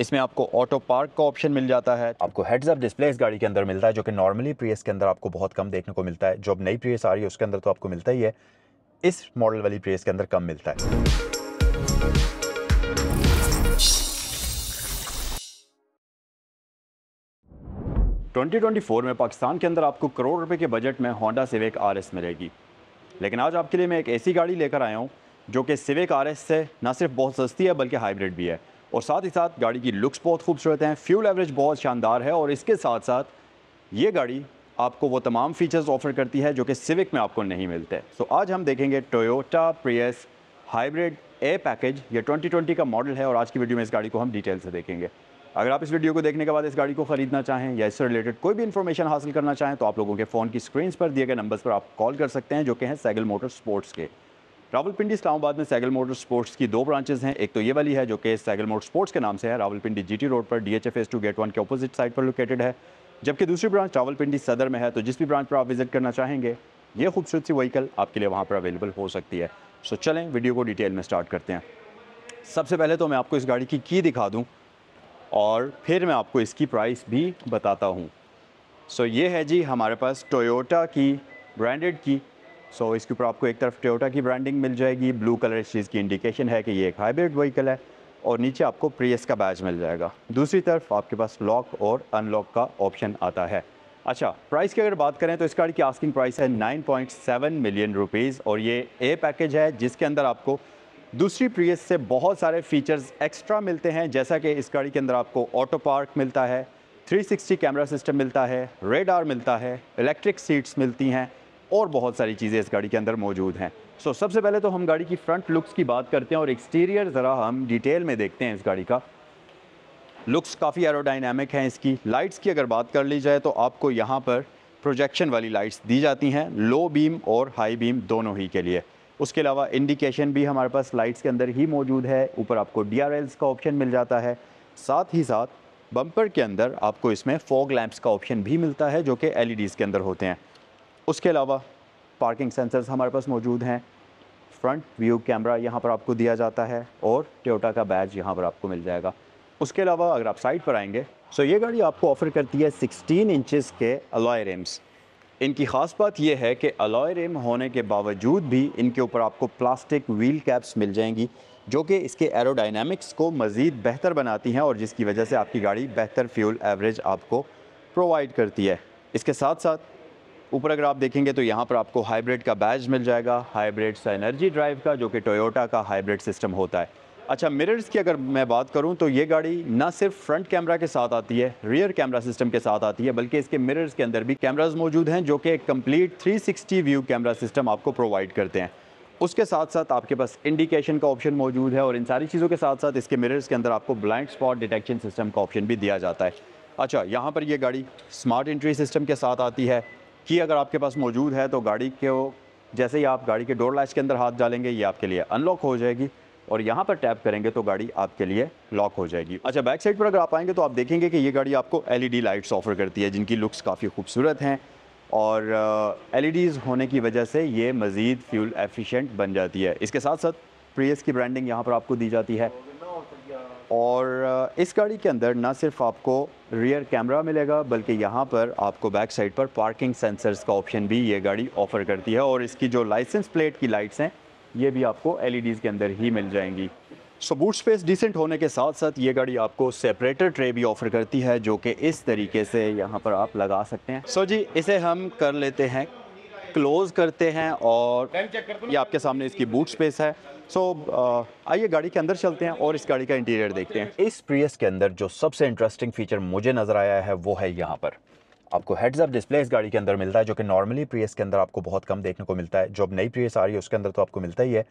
इसमें आपको auto park का ऑप्शन मिल जाता है आपको हेड्स अप डिस्प्ले इस गाड़ी के अंदर मिलता है जो कि नॉर्मली प्रियस के अंदर आपको बहुत कम देखने को मिलता है जो अब नई प्रियस आ रही है उसके अंदर तो आपको मिलता ही है इस मॉडल वाली प्रियस के अंदर कम मिलता है ट्वेंटी ट्वेंटी फोर में पाकिस्तान के अंदर आपको करोड़ रुपए के बजट में होंडा सिविक आर एस मिलेगी लेकिन आज आपके लिए मैं एक ऐसी गाड़ी लेकर आया हूँ जो कि सिविक आर एस से ना सिर्फ बहुत सस्ती है बल्कि हाइब्रिड भी है और साथ ही साथ गाड़ी की लुक्स बहुत खूबसूरत हैं फ्यूल एवरेज बहुत शानदार है और इसके साथ साथ ये गाड़ी आपको वो तमाम फीचर्स ऑफर करती है जो कि सिविक में आपको नहीं मिलते सो आज हम देखेंगे Toyota Prius hybrid A package ये 2020 का मॉडल है और आज की वीडियो में इस गाड़ी को हम डिटेल से देखेंगे अगर आप इस वीडियो को देखने के बाद इस गाड़ी को खरीदना चाहें या इससे रिलेटेड कोई भी इन्फॉर्मेशन हासिल करना चाहें तो आप लोगों के फ़ोन की स्क्रीन पर दिए गए नंबर पर आप कॉल कर सकते हैं जो कि हैं सैगल मोटर स्पोर्ट्स के रावलपिंडी इस्लामाबाद में सैगल मोटर स्पोर्ट्स की दो ब्रांचेस हैं एक तो ये वाली है जो कि सैगल मोटर स्पोर्ट्स के नाम से है रावलपिंडी जीटी रोड पर D H F S two gate one के अपोजिट साइड पर लोकेटेड है जबकि दूसरी ब्रांच रावलपिंडी सदर में है तो जिस भी ब्रांच पर आप विजिट करना चाहेंगे ये खूबसूरत सी वहीकल आपके लिए वहाँ पर अवेलेबल हो सकती है सो चलें वीडियो को डिटेल में स्टार्ट करते हैं सबसे पहले तो मैं आपको इस गाड़ी की की दिखा दूँ और फिर मैं आपको इसकी प्राइस भी बताता हूँ सो ये है जी हमारे पास टोयोटा की ब्रांडेड की सो so, इसके ऊपर आपको एक तरफ टोयोटा की ब्रांडिंग मिल जाएगी ब्लू कलर इस चीज़ की इंडिकेशन है कि ये एक हाइब्रिड व्हीकल है और नीचे आपको प्रियस का बैज मिल जाएगा दूसरी तरफ आपके पास लॉक और अनलॉक का ऑप्शन आता है अच्छा प्राइस की अगर बात करें तो इस गाड़ी की आस्किंग प्राइस है 9.7 मिलियन रुपीज़ और ये ए पैकेज है जिसके अंदर आपको दूसरी प्रियस से बहुत सारे फीचर्स एक्स्ट्रा मिलते हैं जैसा कि इस गाड़ी के अंदर आपको ऑटो पार्क मिलता है 360 कैमरा सिस्टम मिलता है रेड मिलता है इलेक्ट्रिक सीट्स मिलती हैं और बहुत सारी चीज़ें इस गाड़ी के अंदर मौजूद हैं सो so, सबसे पहले तो हम गाड़ी की फ्रंट लुक्स की बात करते हैं और एक्सटीरियर ज़रा हम डिटेल में देखते हैं इस गाड़ी का लुक्स काफ़ी एरोडाइनमिक हैं इसकी लाइट्स की अगर बात कर ली जाए तो आपको यहाँ पर प्रोजेक्शन वाली लाइट्स दी जाती हैं लो बीम और हाई बीम दोनों ही के लिए उसके अलावा इंडिकेशन भी हमारे पास लाइट्स के अंदर ही मौजूद है ऊपर आपको डी का ऑप्शन मिल जाता है साथ ही साथ बम्पर के अंदर आपको इसमें फॉग लैंप्स का ऑप्शन भी मिलता है जो कि एल e के अंदर होते हैं उसके अलावा पार्किंग सेंसर्स हमारे पास मौजूद हैं फ्रंट व्यू कैमरा यहाँ पर आपको दिया जाता है और टोटा का बैज यहाँ पर आपको मिल जाएगा उसके अलावा अगर आप साइड पर आएंगे सो ये गाड़ी आपको ऑफ़र करती है 16 इंचेस के अलॉय रेम्स इनकी ख़ास बात यह है कि अलॉय रेम होने के बावजूद भी इनके ऊपर आपको प्लास्टिक व्हील कैप्स मिल जाएंगी जो कि इसके एरोडाइनमिक्स को मज़ीद बेहतर बनाती हैं और जिसकी वजह से आपकी गाड़ी बेहतर फ्यूल एवरेज आपको प्रोवाइड करती है इसके साथ साथ ऊपर अगर आप देखेंगे तो यहाँ पर आपको हाइब्रिड का बैज मिल जाएगा हाइब्रिड सा एनर्जी ड्राइव का जो कि टोयोटा का हाइब्रिड सिस्टम होता है अच्छा मिरर्स की अगर मैं बात करूं तो ये गाड़ी ना सिर्फ फ्रंट कैमरा के साथ आती है रियर कैमरा सिस्टम के साथ आती है बल्कि इसके मिरर्स के अंदर भी कैमराज मौजूद हैं जो कि एक थ्री 360 व्यू कैमरा सिस्टम आपको प्रोवाइड करते हैं उसके साथ साथ आपके पास इंडिकेशन का ऑप्शन मौजूद है और इन सारी चीज़ों के साथ साथ इसके मिरर्स के अंदर आपको ब्लाइंड स्पॉट डिटेक्शन सिस्टम का ऑप्शन भी दिया जाता है अच्छा यहाँ पर यह गाड़ी स्मार्ट एंट्री सिस्टम के साथ आती है की अगर आपके पास मौजूद है तो गाड़ी को जैसे ही आप गाड़ी के डोर लाइस के अंदर हाथ डालेंगे ये आपके लिए अनलॉक हो जाएगी और यहाँ पर टैप करेंगे तो गाड़ी आपके लिए लॉक हो जाएगी अच्छा बैक साइड पर अगर आप आएंगे तो आप देखेंगे कि ये गाड़ी आपको एलईडी लाइट्स ऑफर करती है जिनकी लुक्स काफ़ी खूबसूरत हैं और एल uh, होने की वजह से ये मज़ीद फ्यूल एफिशिएंट बन जाती है इसके साथ साथ प्रियस की ब्रांडिंग यहाँ पर आपको दी जाती है और इस गाड़ी के अंदर ना सिर्फ आपको रियर कैमरा मिलेगा बल्कि यहाँ पर आपको बैक साइड पर पार्किंग सेंसर्स का ऑप्शन भी ये गाड़ी ऑफ़र करती है और इसकी जो लाइसेंस प्लेट की लाइट्स हैं ये भी आपको एलईडीज़ e के अंदर ही मिल जाएंगी सो बूट स्पेस डिसेंट होने के साथ साथ ये गाड़ी आपको सेपरेटर ट्रे भी ऑफ़र करती है जो कि इस तरीके से यहाँ पर आप लगा सकते हैं सो so जी इसे हम कर लेते हैं क्लोज़ करते हैं और ये आपके सामने इसकी बूट स्पेस है सो so, uh, आइए गाड़ी के अंदर चलते हैं और इस गाड़ी का इंटीरियर देखते हैं इस प्रियस के अंदर जो सबसे इंटरेस्टिंग फीचर मुझे नज़र आया है वो है यहाँ पर आपको हेड्स अप डिस्प्ले इस गाड़ी के अंदर मिलता है जो कि नॉर्मली प्रियस के अंदर आपको बहुत कम देखने को मिलता है जो अब नई प्रियस आ रही है उसके अंदर तो आपको मिलता ही है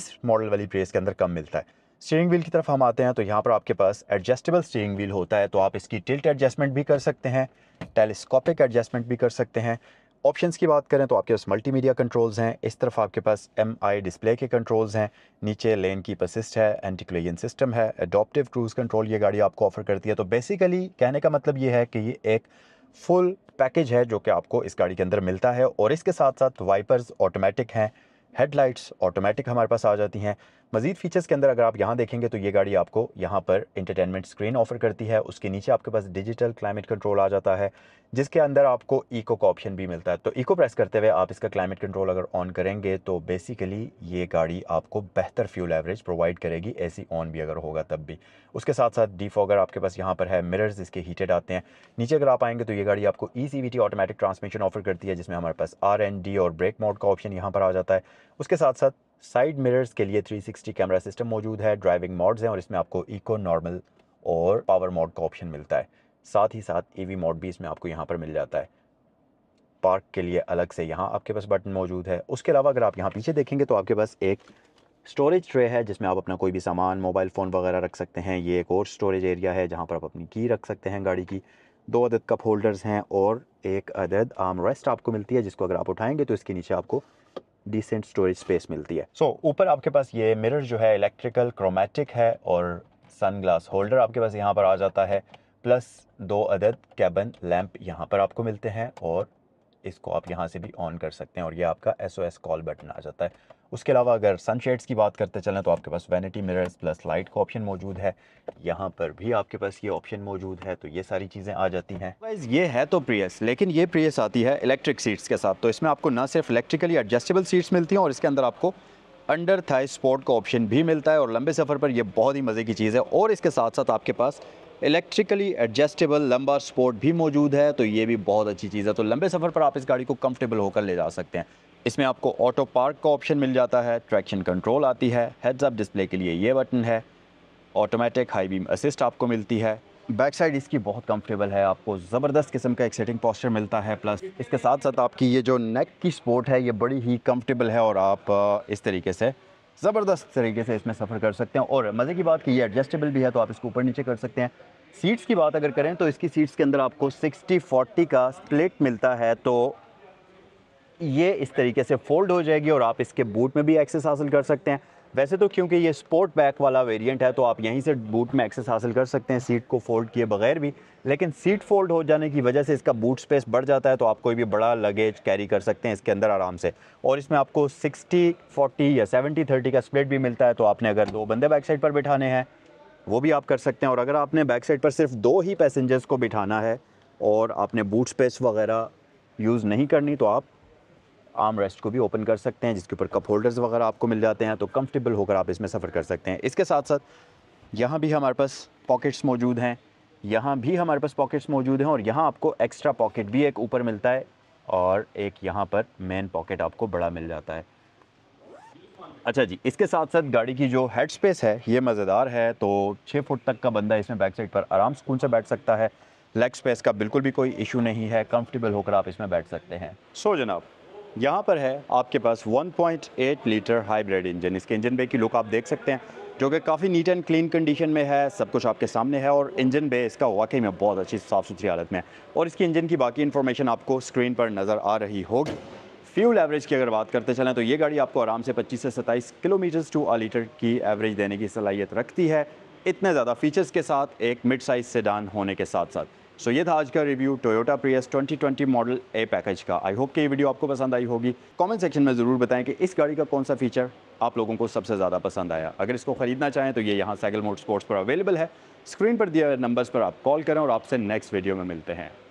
इस मॉडल वाली प्रियस के अंदर कम मिलता है स्टीयरिंग व्हील की तरफ हम आते हैं तो यहाँ पर आपके पास एडजस्टेबल स्टीयरिंग व्हील होता है तो आप इसकी टिल्ट एडजस्टमेंट भी कर सकते हैं टेलीस्कोपिक एडजस्टमेंट भी कर सकते हैं ऑप्शंस की बात करें तो आपके पास मल्टीमीडिया कंट्रोल्स हैं इस तरफ आपके पास एम आई डिस्प्ले के कंट्रोल्स हैं नीचे लेन की पसिस्ट है एंटी क्लियन सिस्टम है एडोप्टिव क्रूज़ कंट्रोल ये गाड़ी आपको ऑफर करती है तो बेसिकली कहने का मतलब ये है कि ये एक फुल पैकेज है जो कि आपको इस गाड़ी के अंदर मिलता है और इसके साथ साथ वाइपर्स ऑटोमेटिक हैं हेडलाइट्स ऑटोमेटिक हमारे पास आ जाती हैं मजीद फीचर्स के अंदर अगर आप यहाँ देखेंगे तो ये गाड़ी आपको यहाँ पर इंटरटेनमेंट स्क्रीन ऑफर करती है उसके नीचे आपके पास डिजिटल क्लाइमेट कंट्रोल आ जाता है जिसके अंदर आपको ईको का ऑप्शन भी मिलता है तो ईको प्रेस करते हुए आप इसका क्लाइमेट कंट्रोल अगर ऑन करेंगे तो बेसिकली ये गाड़ी आपको बेहतर फ्यूल एवरेज प्रोवाइड करेगी ए ऑन भी अगर होगा तब भी उसके साथ साथ डीफॉगर आपके पास यहाँ पर है मिरर्स इसके हीटेड आते हैं नीचे अगर आप आएंगे तो ये गाड़ी आपको E C automatic transmission offer करती है जिसमें हमारे पास आर और ब्रेक मोड का ऑप्शन यहाँ पर आ जाता है उसके साथ साथ साइड मिरर्स के लिए 360 कैमरा सिस्टम मौजूद है ड्राइविंग मोड्स हैं और इसमें आपको इको नॉर्मल और पावर मोड का ऑप्शन मिलता है साथ ही साथ ईवी e मोड भी इसमें आपको यहाँ पर मिल जाता है पार्क के लिए अलग से यहाँ आपके पास बटन मौजूद है उसके अलावा अगर आप यहाँ पीछे देखेंगे तो आपके पास एक स्टोरेज ट्रे है जिसमें आप अपना कोई भी सामान मोबाइल फ़ोन वगैरह रख सकते हैं ये एक और स्टोरेज एरिया है जहाँ पर आप अपनी की रख सकते हैं गाड़ी की दो अदद कप होल्डर्स हैं और एक अदद आम रेस्ट आपको मिलती है जिसको अगर आप उठाएंगे तो इसके नीचे आपको डिसेंट स्टोरेज स्पेस मिलती है सो so, ऊपर आपके पास ये मिरर जो है इलेक्ट्रिकल क्रोमेटिक है और सनग्लास होल्डर आपके पास यहाँ पर आ जाता है प्लस दो अदद कैबन लैंप यहाँ पर आपको मिलते हैं और इसको आप यहाँ से भी ऑन कर सकते हैं और ये आपका एस कॉल बटन आ जाता है उसके अलावा अगर सनशेड्स की बात करते चलें तो आपके पास वैनिटी मिरर्स प्लस लाइट का ऑप्शन मौजूद है यहाँ पर भी आपके पास ये ऑप्शन मौजूद है तो ये सारी चीज़ें आ जाती हैं वाइज ये है तो प्रियस लेकिन ये प्रियस आती है इलेक्ट्रिक सीट्स के साथ तो इसमें आपको ना सिर्फ इलेक्ट्रिकली एडजस्टेबल सीट्स मिलती हैं और इसके अंदर आपको अंडर थाई स्पोर्ट का ऑप्शन भी मिलता है और लंबे सफ़र पर यह बहुत ही मज़े की चीज़ है और इसके साथ साथ आपके पास इलेक्ट्रिकली एडजस्टेबल लंबा स्पोर्ट भी मौजूद है तो ये भी बहुत अच्छी चीज़ है तो लंबे सफ़र पर आप इस गाड़ी को कंफर्टेबल होकर ले जा सकते हैं इसमें आपको ऑटो पार्क का ऑप्शन मिल जाता है ट्रैक्शन कंट्रोल आती है हेड्स अप डिस्प्ले के लिए ये बटन है ऑटोमेटिक हाई बीम असिस्ट आपको मिलती है बैक साइड इसकी बहुत कंफर्टेबल है आपको ज़बरदस्त किस्म का एक सेटिंग पॉस्चर मिलता है प्लस इसके साथ साथ आपकी ये जो नेक की स्पोर्ट है ये बड़ी ही कंफर्टेबल है और आप इस तरीके से ज़बरदस्त तरीके से इसमें सफ़र कर सकते हैं और मज़े की बात कि ये एडजस्टेबल भी है तो आप इसको ऊपर नीचे कर सकते हैं सीट्स की बात अगर करें तो इसकी सीट्स के अंदर आपको सिक्सटी फोर्टी का स्प्लिट मिलता है तो ये इस तरीके से फोल्ड हो जाएगी और आप इसके बूट में भी एक्सेस हासिल कर सकते हैं वैसे तो क्योंकि ये स्पोर्ट बैक वाला वेरिएंट है तो आप यहीं से बूट में एक्सेस हासिल कर सकते हैं सीट को फोल्ड किए बगैर भी लेकिन सीट फोल्ड हो जाने की वजह से इसका बूट स्पेस बढ़ जाता है तो आप कोई भी बड़ा लगेज कैरी कर सकते हैं इसके अंदर आराम से और इसमें आपको 60 40 या 70 30 का स्प्लिट भी मिलता है तो आपने अगर दो बंदे बैक साइड पर बिठाने हैं वो भी आप कर सकते हैं और अगर आपने बैक साइड पर सिर्फ दो ही पैसेंजर्स को बिठाना है और आपने बूट स्पेस वगैरह यूज़ नहीं करनी तो आप आर्म रेस्ट को भी ओपन कर सकते हैं जिसके ऊपर कप होल्डर्स वगैरह आपको मिल जाते हैं तो कंफर्टेबल होकर आप इसमें सफ़र कर सकते हैं इसके साथ साथ यहाँ भी हमारे पास पॉकेट्स मौजूद हैं यहाँ भी हमारे पास पॉकेट्स मौजूद हैं और यहाँ आपको एक्स्ट्रा पॉकेट भी एक ऊपर मिलता है और एक यहाँ पर मेन पॉकेट आपको बड़ा मिल जाता है अच्छा जी इसके साथ साथ गाड़ी की जो हेड स्पेस है ये मज़ेदार है तो छः फुट तक का बंदा इसमें बैक साइड पर आराम सुकून से बैठ सकता है लेग स्पेस का बिल्कुल भी कोई इशू नहीं है कंफर्टेबल होकर आप इसमें बैठ सकते हैं सो जनाब यहाँ पर है आपके पास 1.8 लीटर हाइब्रिड इंजन इसके इंजन बे की लुक आप देख सकते हैं जो कि काफ़ी नीट एंड क्लीन कंडीशन में है सब कुछ आपके सामने है और इंजन बे इसका वाकई में बहुत अच्छी साफ़ सुथरी हालत में है और इसकी इंजन की बाकी इन्फॉर्मेशन आपको स्क्रीन पर नज़र आ रही होगी फ्यूल एवरेज की अगर बात करते चलें तो ये गाड़ी आपको आराम से 25 से 27 किलोमीटर्स टू आ लीटर की एवरेज देने की सलाहियत रखती है इतने ज़्यादा फीचर्स के साथ एक मिड साइज़ से होने के साथ साथ सो so, ये था आज का review Toyota Prius 2020 model A package का आई होप कि ये वीडियो आपको पसंद आई होगी कमेंट सेक्शन में ज़रूर बताएं कि इस गाड़ी का कौन सा फीचर आप लोगों को सबसे ज़्यादा पसंद आया अगर इसको ख़रीदना चाहें तो ये यहाँ साइकिल मोटर स्पोर्ट्स पर अवेलेबल है स्क्रीन पर दिए नंबर्स पर आप कॉल करें और आपसे नेक्स्ट वीडियो में मिलते हैं